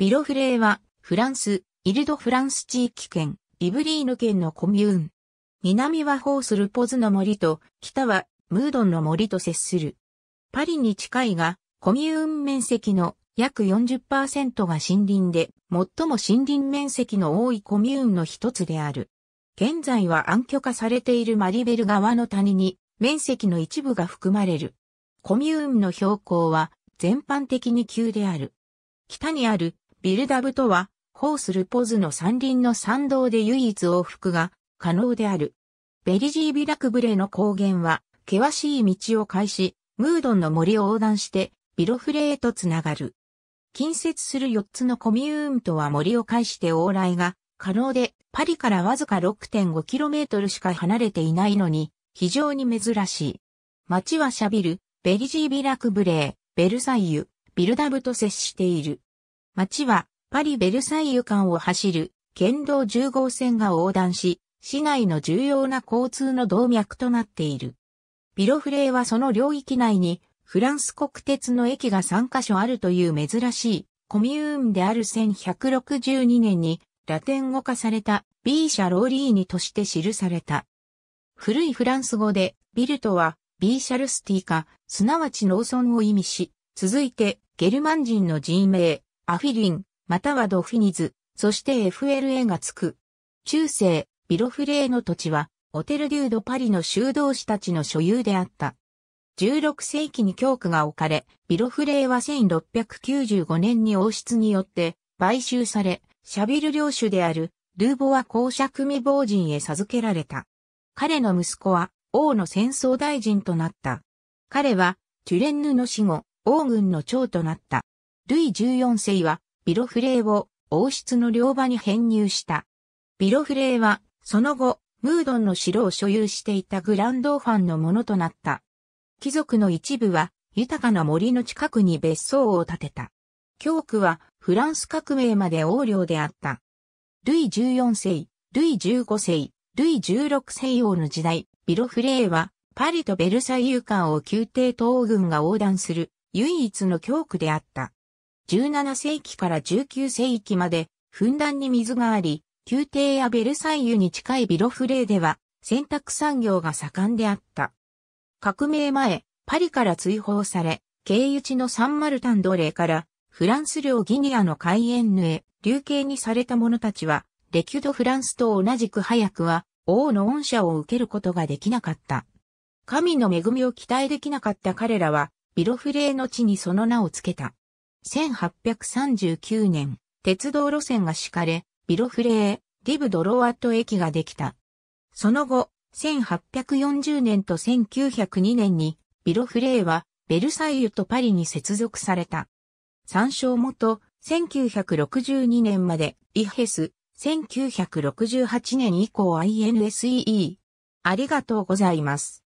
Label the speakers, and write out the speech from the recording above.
Speaker 1: ビロフレーは、フランス、イルドフランス地域圏、イブリーヌ県のコミューン。南はホースルポズの森と、北はムードンの森と接する。パリに近いが、コミューン面積の約40%が森林で、最も森林面積の多いコミューンの一つである。現在は暗居化されているマリベル川の谷に、面積の一部が含まれる。コミューンの標高は全般的に急である。北にあるビルダブとは、ホースルポズの山林の山道で唯一往復が可能である。ベリジービラクブレの高原は、険しい道を介し、ムードンの森を横断して、ビロフレへとつながる。近接する4つのコミューンとは森を介して往来が可能で、パリからわずか 6.5km しか離れていないのに、非常に珍しい。街はシャビル、ベリジービラクブレー、ベルサイユ、ビルダブと接している。町はパリ・ベルサイユ間を走る県道10号線が横断し、市内の重要な交通の動脈となっている。ビロフレーはその領域内にフランス国鉄の駅が3カ所あるという珍しいコミューンである1162年にラテン語化されたビーシャローリーニとして記された。古いフランス語でビルとはビーシャルスティーか、すなわち農村を意味し、続いてゲルマン人の人名、アフィリン、またはドフィニズ、そして FLA がつく。中世、ビロフレーの土地は、オテルデュード・パリの修道士たちの所有であった。16世紀に教区が置かれ、ビロフレーは1695年に王室によって買収され、シャビル領主であるルーボは公爵未亡人へ授けられた。彼の息子は王の戦争大臣となった。彼は、トゥレンヌの死後、王軍の長となった。ルイ14世は、ビロフレーを王室の両場に編入した。ビロフレーは、その後、ムードンの城を所有していたグランドファンのものとなった。貴族の一部は、豊かな森の近くに別荘を建てた。教区は、フランス革命まで横領であった。ルイ14世、ルイ15世、ルイ16世王の時代、ビロフレーは、パリとベルサイユ間を宮廷東軍が横断する、唯一の教区であった。17世紀から19世紀まで、ふんだんに水があり、宮廷やベルサイユに近いビロフレーでは、洗濯産業が盛んであった。革命前、パリから追放され、経由地のサンマルタン奴隷から、フランス領ギニアのカイエンヌへ、流刑にされた者たちは、レキュド・フランスと同じく早くは、王の恩赦を受けることができなかった。神の恵みを期待できなかった彼らは、ビロフレーの地にその名をつけた。1839年、鉄道路線が敷かれ、ビロフレー、リブドロワット駅ができた。その後、1840年と1902年に、ビロフレーは、ベルサイユとパリに接続された。参照元、1962年まで、イヘス、1968年以降 INSEE。ありがとうございます。